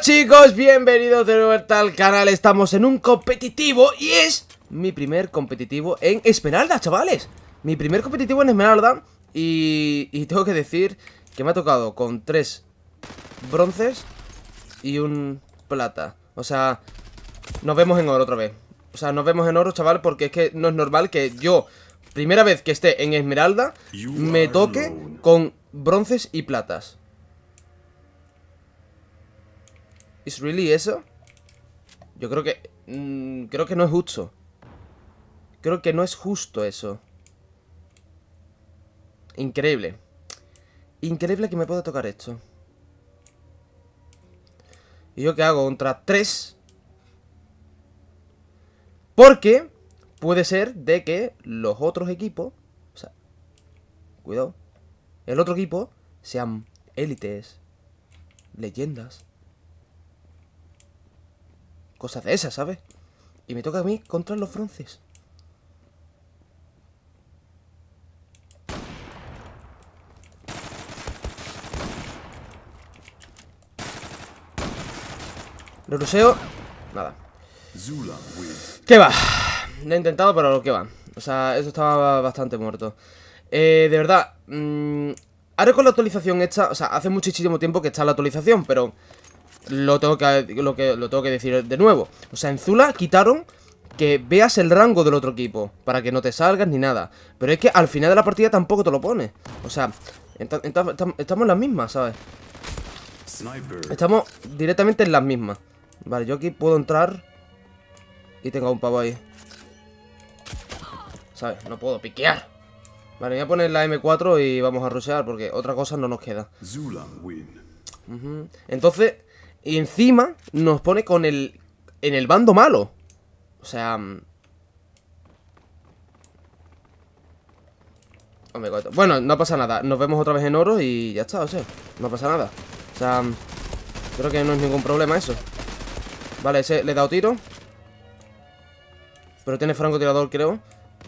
chicos, bienvenidos de nuevo al canal Estamos en un competitivo y es mi primer competitivo en Esmeralda, chavales Mi primer competitivo en Esmeralda y, y tengo que decir que me ha tocado con tres bronces y un plata O sea, nos vemos en oro otra vez O sea, nos vemos en oro, chaval, porque es que no es normal que yo Primera vez que esté en Esmeralda Me toque con bronces y platas ¿Es really eso? Yo creo que... Mm, creo que no es justo. Creo que no es justo eso. Increíble. Increíble que me pueda tocar esto. ¿Y yo qué hago? Contra 3. Porque puede ser de que los otros equipos... O sea, cuidado. El otro equipo sean élites, leyendas, Cosas de esas, ¿sabes? Y me toca a mí contra los fronces. Lo ruseo. Nada. ¿Qué va? Lo he intentado, pero lo que va. O sea, eso estaba bastante muerto. Eh, de verdad. Mm, ahora con la actualización hecha. O sea, hace muchísimo tiempo que está la actualización, pero lo tengo que, lo que, lo tengo que decir de nuevo. O sea, en Zula quitaron que veas el rango del otro equipo, para que no te salgas ni nada. Pero es que al final de la partida tampoco te lo pone. O sea, estamos en las mismas, ¿sabes? Estamos directamente en las mismas. Vale, yo aquí puedo entrar y tengo un pavo ahí. ¿Sabes? No puedo piquear. Vale, voy a poner la M4 y vamos a rushear porque otra cosa no nos queda. Zula Entonces, y encima nos pone con el... En el bando malo. O sea... Mm. Oh bueno, no pasa nada. Nos vemos otra vez en oro y ya está, o sea. No pasa nada. O sea... Mm, creo que no es ningún problema eso. Vale, ese le he dado tiro. Pero tiene francotirador, creo.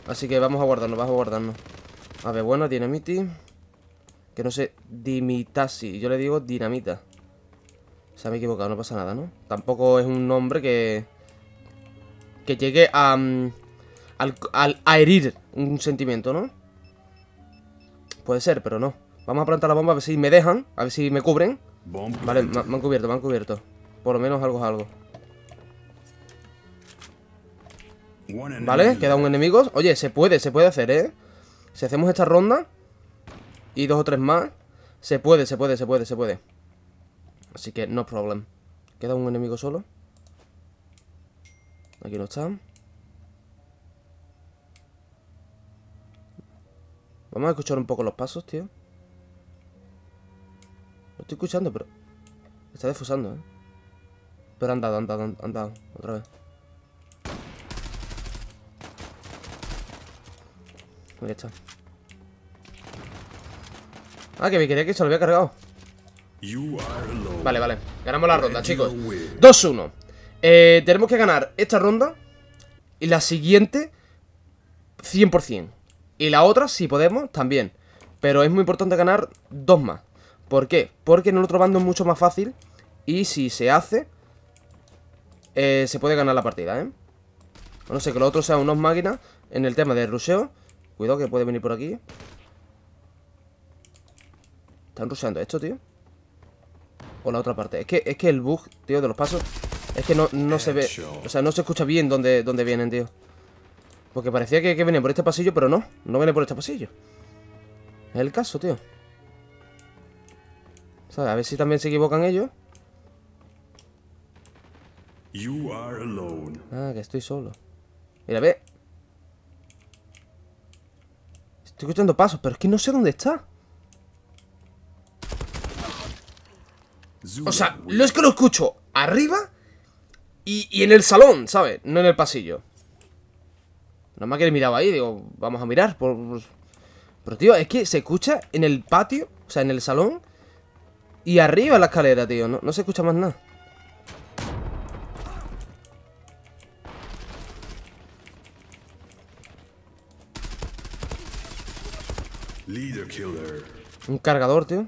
Así que vamos a guardarnos, vamos a guardarnos. A ver, bueno, dinamiti. Que no sé, dimitasi. Yo le digo dinamita. Se me ha equivocado, no pasa nada, ¿no? Tampoco es un nombre que... Que llegue a... Mm, a herir un sentimiento, ¿no? Puede ser, pero no. Vamos a plantar la bomba a ver si me dejan, a ver si me cubren. Vale, me, me han cubierto, me han cubierto. Por lo menos algo es algo. Vale, queda un enemigo. Oye, se puede, se puede hacer, ¿eh? Si hacemos esta ronda y dos o tres más, se puede, se puede, se puede, se puede. Así que no problem. Queda un enemigo solo. Aquí no está. Vamos a escuchar un poco los pasos, tío. Lo estoy escuchando, pero... Está desfusando, ¿eh? Pero han dado, han dado, han dado. Otra vez. Ahí está. Ah, que me quería que se lo había cargado. Vale, vale. Ganamos la ronda, chicos. 2-1. Eh, tenemos que ganar esta ronda y la siguiente 100%. Y la otra, si podemos, también. Pero es muy importante ganar dos más. ¿Por qué? Porque en el otro bando es mucho más fácil y si se hace, eh, se puede ganar la partida, ¿eh? no sé, que lo otro sea unos máquinas en el tema de ruseo. Cuidado que puede venir por aquí. Están ruseando esto, tío. O la otra parte. Es que, es que el bug, tío, de los pasos es que no, se ve, o sea, no se escucha bien dónde, dónde vienen, tío. Porque parecía que, que vienen por este pasillo, pero no, no viene por este pasillo. Es el caso, tío. a ver si también se equivocan ellos. Ah, que estoy solo. Mira, ve. Estoy escuchando pasos, pero es que no sé dónde está. O sea, lo es que lo escucho arriba y, en el salón, ¿sabes? No en el pasillo. Nada más que le miraba ahí, digo, vamos a mirar. Por, Pero tío, es que se escucha en el patio, o sea, en el salón y arriba en la escalera, tío. No, no se escucha más nada. Un cargador, tío.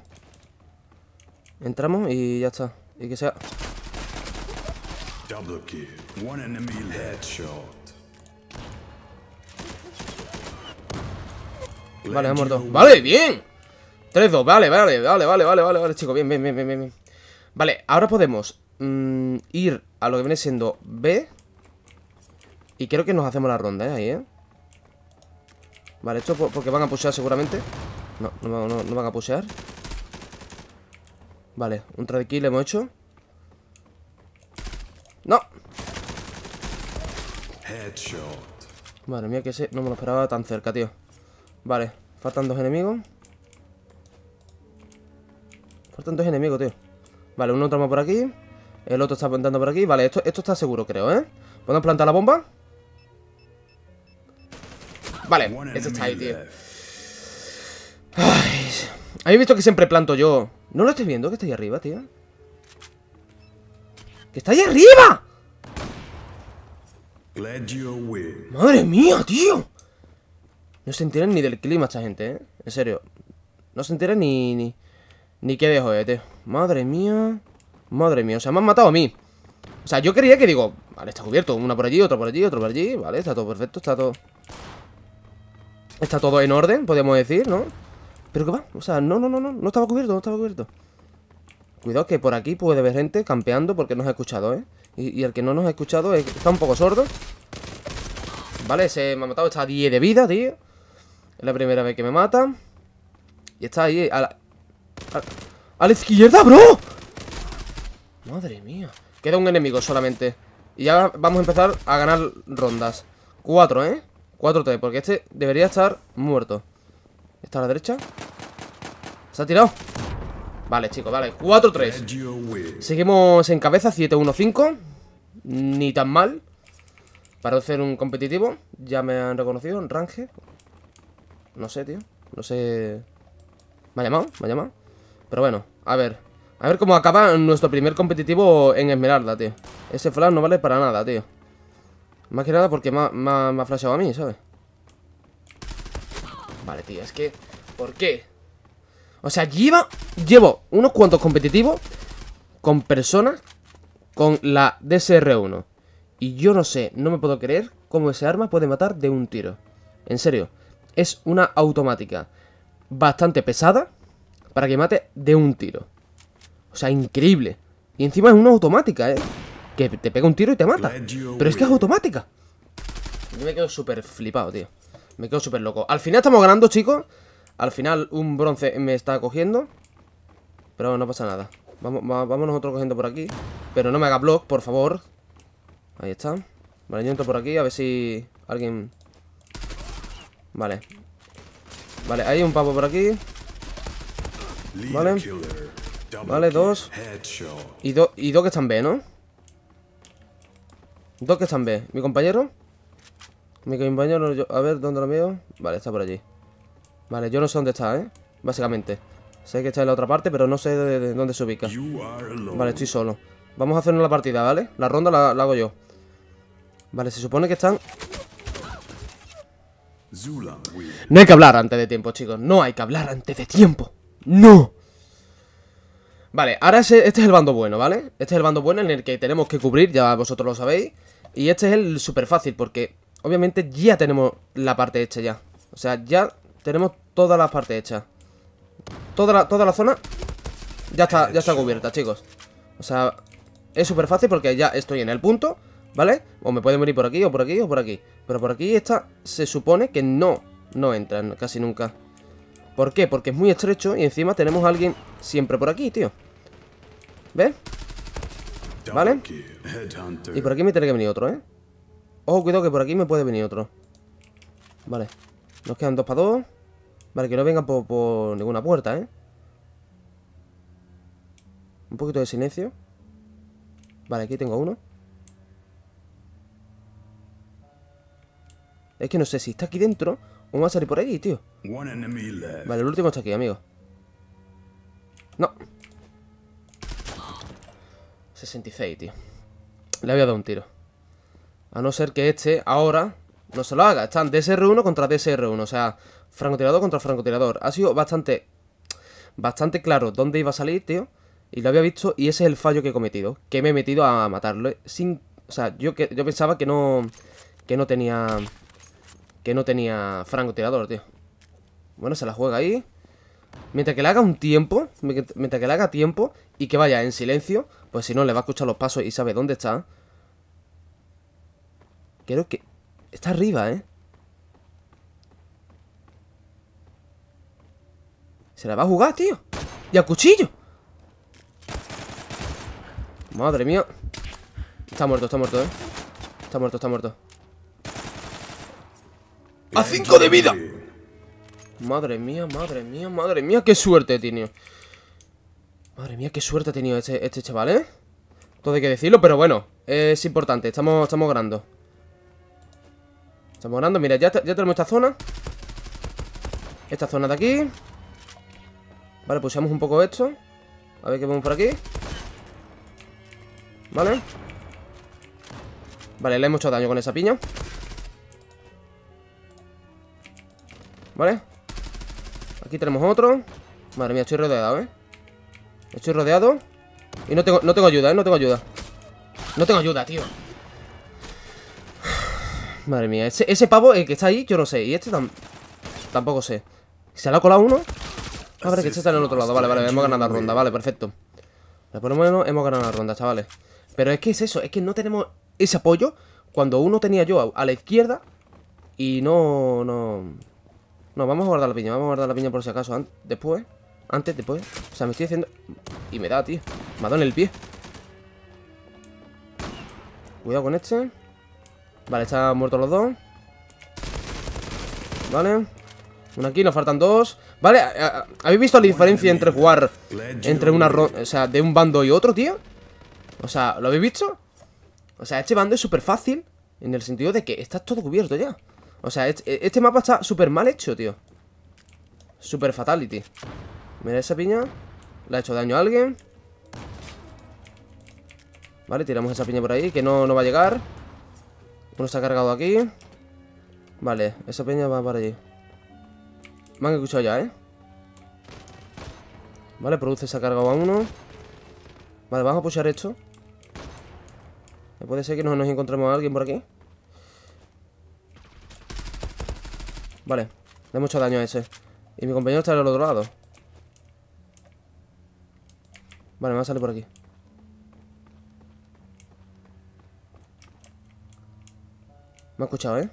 Entramos y ya está. Y que sea. Vale, ha muerto. ¡Vale, bien! 3-2, vale, vale, vale, vale, vale, vale, vale, chicos, bien, bien, bien, bien, bien. Vale, ahora podemos mm, ir a lo que viene siendo B. Y creo que nos hacemos la ronda, ¿eh? Ahí, ¿eh? Vale, esto porque van a pushear seguramente. No, no, no, no van a pusear. Vale, un trade kill hemos hecho. ¡No! Headshot. Madre mía, que ese no me lo esperaba tan cerca, tío. Vale, faltan dos enemigos. Faltan dos enemigos, tío. Vale, uno trama por aquí. El otro está apuntando por aquí. Vale, esto, esto está seguro, creo, ¿eh? ¿Podemos plantar la bomba? Vale, esto está ahí, tío. Habéis visto que siempre planto yo. ¿No lo estoy viendo que está ahí arriba, tío? ¡Que está ahí arriba! ¡Madre mía, tío! No se enteran ni del clima esta gente, ¿eh? En serio. No se enteran ni... Ni, qué qué de joder, eh, Madre mía. Madre mía. O sea, me han matado a mí. O sea, yo quería que digo... Vale, está cubierto. Una por allí, otra por allí, otra por allí. Vale, está todo perfecto. Está todo... Está todo en orden, podríamos decir, ¿no? ¿Pero qué va? O sea, no, no, no, no, no estaba cubierto, no estaba cubierto. Cuidado que por aquí puede haber gente campeando porque nos ha escuchado, ¿eh? Y, el que no nos ha escuchado está un poco sordo. Vale, se me ha matado, está 10 de vida, tío. Es la primera vez que me mata. Y está ahí, a la... A, la izquierda, bro! Madre mía. Queda un enemigo solamente. Y ya vamos a empezar a ganar rondas. Cuatro, eh Cuatro 4-3, porque este debería estar muerto. ¿Está a la derecha? ¿Se ha tirado? Vale, chicos, vale 4-3 Seguimos en cabeza 7-1-5 Ni tan mal Para hacer un competitivo Ya me han reconocido en range No sé, tío No sé... Me ha llamado, me ha llamado Pero bueno, a ver A ver cómo acaba nuestro primer competitivo en Esmeralda, tío Ese flash no vale para nada, tío Más que nada porque me me ha flashado a mí, ¿sabes? Vale, tío, es que... ¿Por qué? O sea, lleva... Llevo unos cuantos competitivos con personas con la DSR-1. Y yo no sé, no me puedo creer cómo ese arma puede matar de un tiro. En serio, es una automática bastante pesada para que mate de un tiro. O sea, increíble. Y encima es una automática, ¿eh? Que te pega un tiro y te mata. Pero es que es automática. Yo me quedo súper flipado, tío. Me quedo súper loco. Al final estamos ganando, chicos. Al final un bronce me está cogiendo. Pero no pasa nada. Vamos, nosotros cogiendo por aquí. Pero no me haga block, por favor. Ahí está. Vale, yo entro por aquí a ver si alguien... Vale. Vale, hay un pavo por aquí. Vale. Vale, dos. Y, dos y dos que están B, ¿no? Dos que están B. Mi compañero. Mi compañero, a ver, ¿dónde lo veo? Vale, está por allí. Vale, yo no sé dónde está, ¿eh? Básicamente. Sé que está en la otra parte, pero no sé de, dónde se ubica. Vale, estoy solo. Vamos a hacernos la partida, ¿vale? La ronda la hago yo. Vale, se supone que están... No hay que hablar antes de tiempo, chicos. No hay que hablar antes de tiempo. ¡No! Vale, ahora este es el bando bueno, ¿vale? Este es el bando bueno en el que tenemos que cubrir, ya vosotros lo sabéis. Y este es el súper fácil, porque Obviamente ya tenemos la parte hecha ya. O sea, ya tenemos todas las partes hechas. Toda la, toda la zona ya está, ya está cubierta, chicos. O sea, es súper fácil porque ya estoy en el punto, ¿vale? O me pueden venir por aquí, o por aquí, o por aquí. Pero por aquí esta se supone que no, no entran casi nunca. ¿Por qué? Porque es muy estrecho y encima tenemos a alguien siempre por aquí, tío. ¿Ves? ¿Vale? Y por aquí me tiene que venir otro, ¿eh? Ojo, cuidado que por aquí me puede venir otro. Vale. Nos quedan dos para dos. Vale, que no vengan por, ninguna puerta, ¿eh? Un poquito de silencio. Vale, aquí tengo uno. Es que no sé si está aquí dentro o va a salir por ahí, tío. Vale, el último está aquí, amigo. No. 66, tío. Le había dado un tiro. A no ser que este, ahora, no se lo haga. Están DSR1 contra DSR1, o sea, francotirador contra francotirador. Ha sido bastante, bastante claro dónde iba a salir, tío. Y lo había visto y ese es el fallo que he cometido. Que me he metido a matarlo. Sin, o sea, yo, que, yo pensaba que no, que no tenía, que no tenía francotirador, tío. Bueno, se la juega ahí. Mientras que le haga un tiempo, mientras que le haga tiempo y que vaya en silencio, pues si no le va a escuchar los pasos y sabe dónde está. Quiero que... Está arriba, ¿eh? Se la va a jugar, tío Y a cuchillo Madre mía Está muerto, está muerto, ¿eh? Está muerto, está muerto ¡A cinco de vida! Madre mía, madre mía, madre mía Qué suerte he tenido Madre mía, qué suerte ha tenido este, este chaval, ¿eh? Todo hay que decirlo, pero bueno Es importante, estamos, estamos ganando Estamos ganando, mira, ya, ya tenemos esta zona Esta zona de aquí Vale, pulsamos un poco esto A ver qué vemos por aquí Vale Vale, le hemos hecho daño con esa piña Vale Aquí tenemos otro Madre mía, estoy rodeado, ¿eh? Estoy rodeado Y no tengo, no tengo ayuda, ¿eh? No tengo ayuda No tengo ayuda, tío Madre mía, ese, pavo el que está ahí, yo no sé. Y este tampoco sé. ¿Se ha colado uno? A ver, que este está en el otro lado. Vale, vale, hemos ganado la ronda. Vale, perfecto. por ponemos menos, hemos ganado la ronda, chavales. Pero es que es eso, es que no tenemos ese apoyo cuando uno tenía yo a, la izquierda y no, no... No, vamos a guardar la piña, vamos a guardar la piña por si acaso. después, antes, después. O sea, me estoy haciendo... Y me da, tío. Me ha dado en el pie. Cuidado con este. Vale, están muertos los dos Vale Una aquí, nos faltan dos Vale, ¿habéis visto la diferencia entre jugar Entre una o sea, de un bando y otro, tío? O sea, ¿lo habéis visto? O sea, este bando es súper fácil En el sentido de que está todo cubierto ya O sea, e, este, mapa está súper mal hecho, tío Super fatality Mira esa piña Le ha hecho daño a alguien Vale, tiramos esa piña por ahí Que no, no va a llegar uno ha cargado aquí. Vale, esa peña va para allí. Me han escuchado ya, ¿eh? Vale, produce ha cargado a uno. Vale, vamos a pushar esto. Puede ser que no nos encontremos a alguien por aquí. Vale, le mucho daño a ese. Y mi compañero está al otro lado. Vale, me va a salir por aquí. Me ha escuchado, ¿eh?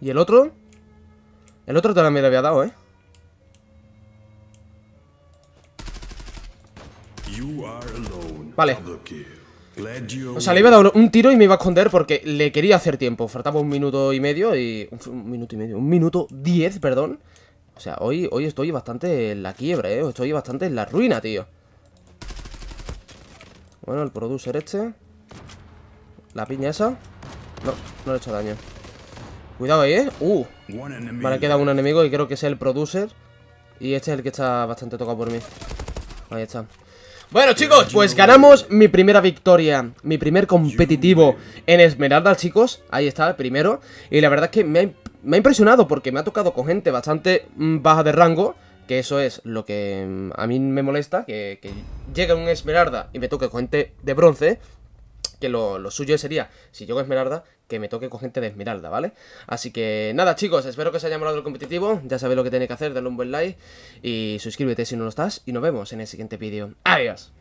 ¿Y el otro? El otro también me lo había dado, ¿eh? Vale. O sea, le iba a dar un tiro y me iba a esconder porque le quería hacer tiempo. Faltaba un minuto y medio y... Un minuto y medio. Un minuto diez, perdón. O sea, hoy, hoy estoy bastante en la quiebra, ¿eh? Estoy bastante en la ruina, tío. Bueno, el producer este. La piña esa. No, no le he hecho daño. Cuidado ahí, ¿eh? ¡Uh! Vale, queda un enemigo y creo que es el producer. Y este es el que está bastante tocado por mí. Ahí está. Bueno chicos, pues ganamos mi primera victoria, mi primer competitivo en Esmeralda, chicos. Ahí está, el primero. Y la verdad es que me ha impresionado porque me ha tocado con gente bastante mm, baja de rango. Que eso es lo que mm, a mí me molesta, que, llega un esmeralda y me toque con gente de bronce, que lo, suyo sería, si llego Esmeralda, que me toque con gente de Esmeralda, ¿vale? Así que nada, chicos, espero que os haya molado el competitivo, ya sabéis lo que tenéis que hacer, dale un buen like y suscríbete si no lo estás y nos vemos en el siguiente vídeo. ¡Adiós!